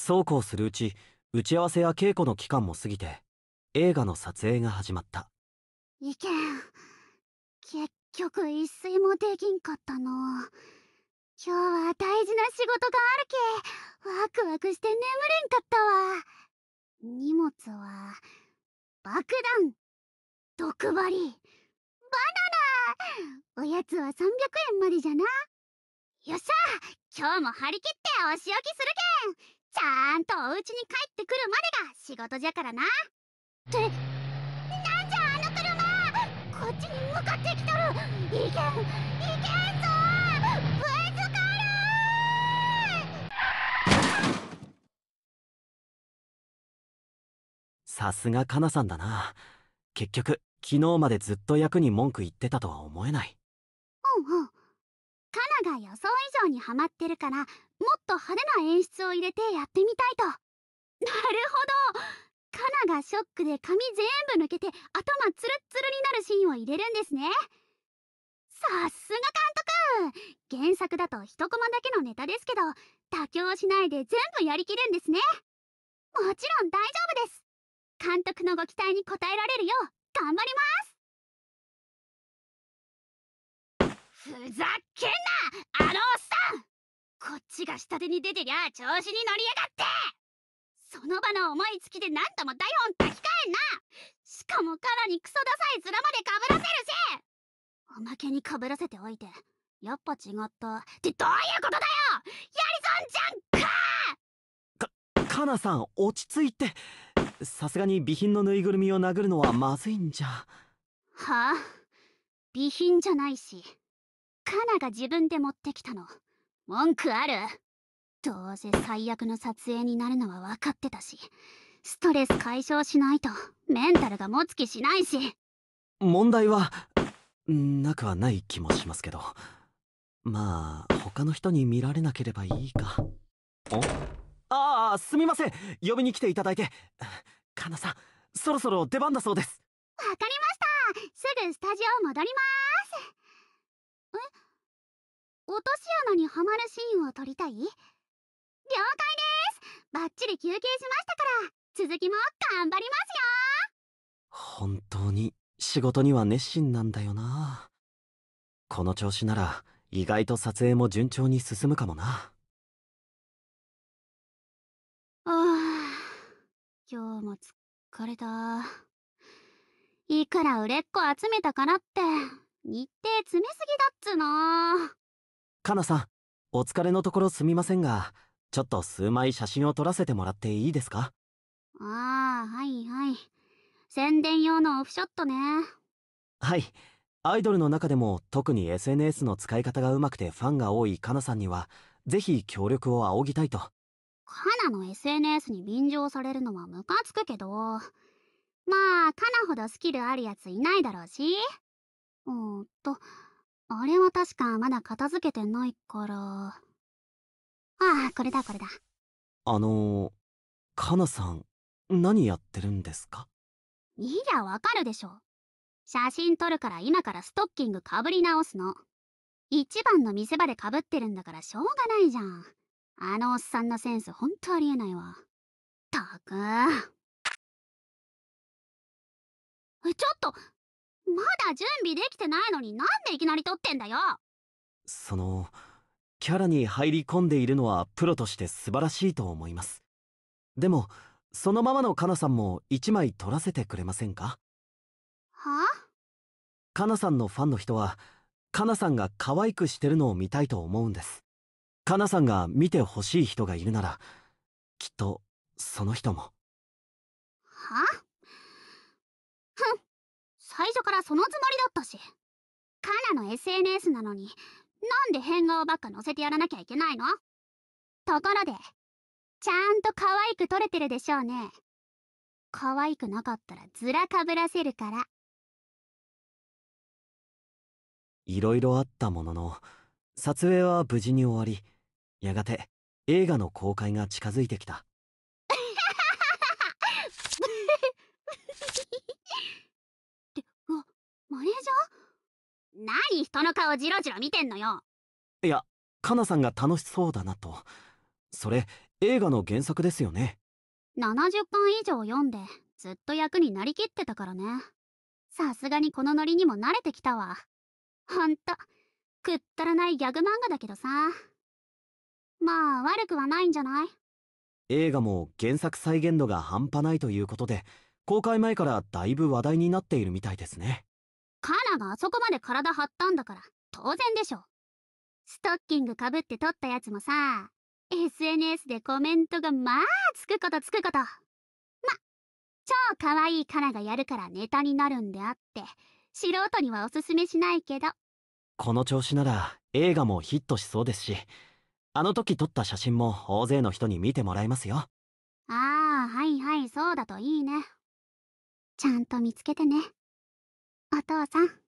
そうこうするうち打ち合わせや稽古の期間も過ぎて映画の撮影が始まったいけん結局一睡もできんかったの今日は大事な仕事があるけワクワクして眠れんかったわ荷物は爆弾毒針バナナおやつは300円までじゃなよっしゃ今日も張り切ってお仕置きするけんちゃんとお家に帰ってくるまでが仕事じゃからなってなんじゃあの車こっちに向かってきとるいけんいけんぞぶつかるさすがかなさんだな結局昨日までずっと役に文句言ってたとは思えないが予想以上にハマってるからもっと派手な演出を入れてやってみたいと なるほどカナがショックで髪全部抜けて頭ツルッツルになるシーンを入れるんですねさすが監督原作だと一コマだけのネタですけど妥協しないで全部やりきるんですねもちろん大丈夫です監督のご期待に応えられるよう頑張りますふざけんなあのおっさんこっちが下手に出てりゃ調子に乗りやがってその場の思いつきで何度も台本書き換えんなしかもカラにクソダサい面までかぶらせるしおまけにかぶらせておいてやっぱ違ったってどういうことだよやりそんじゃんかかカナさん落ち着いてさすがに備品のぬいぐるみを殴るのはまずいんじゃはあ備品じゃないしカナが自分で持ってきたの文句あるどうせ最悪の撮影になるのは分かってたしストレス解消しないとメンタルが持つ気しないし問題はなくはない気もしますけどまあ他の人に見られなければいいかああすみません呼びに来ていただいてかなさんそろそろ出番だそうですわかりましたすぐスタジオ戻りますえ落とし穴にはまるシーンを撮りたい了解ですバッチリ休憩しましたから続きも頑張りますよ本当に仕事には熱心なんだよなこの調子なら意外と撮影も順調に進むかもなあ今日も疲れたいくら売れっ子集めたからって日程詰めすぎだっつなかなさんお疲れのところすみませんがちょっと数枚写真を撮らせてもらっていいですかああはいはい宣伝用のオフショットねはいアイドルの中でも特に SNS の使い方がうまくてファンが多いかなさんにはぜひ協力を仰ぎたいとかなの SNS に便乗されるのはムカつくけどまあかなほどスキルあるやついないだろうしうんとあれは確かまだ片付けてないからああこれだこれだあのかなさん何やってるんですかいりゃわかるでしょ写真撮るから今からストッキングかぶり直すの一番の見せ場でかぶってるんだからしょうがないじゃんあのおっさんのセンスほんとありえないわたくちょっとまだ準備できてないのになんでいきなり撮ってんだよそのキャラに入り込んでいるのはプロとして素晴らしいと思いますでもそのままのかなさんも1枚撮らせてくれませんかはあかなさんのファンの人はかなさんが可愛くしてるのを見たいと思うんですかなさんが見てほしい人がいるならきっとその人もはあふん 最初からそのつもりだったしカナの SNS なのになんで変顔ばっか載せてやらなきゃいけないのところでちゃんと可愛く撮れてるでしょうね可愛くなかったらずらかぶらせるからいろいろあったものの撮影は無事に終わりやがて映画の公開が近づいてきたょ何人の顔ジロジロ見てんのよいやかなさんが楽しそうだなとそれ映画の原作ですよね70巻以上読んでずっと役になりきってたからねさすがにこのノリにも慣れてきたわほんとくったらないギャグ漫画だけどさまあ悪くはないんじゃない映画も原作再現度が半端ないということで公開前からだいぶ話題になっているみたいですねカナがあそこまで体張ったんだから当然でしょストッキングかぶって撮ったやつもさ SNS でコメントがまあつくことつくことま超かわいいカナがやるからネタになるんであって素人にはおすすめしないけどこの調子なら映画もヒットしそうですしあの時撮った写真も大勢の人に見てもらえますよああはいはいそうだといいねちゃんと見つけてねお父さん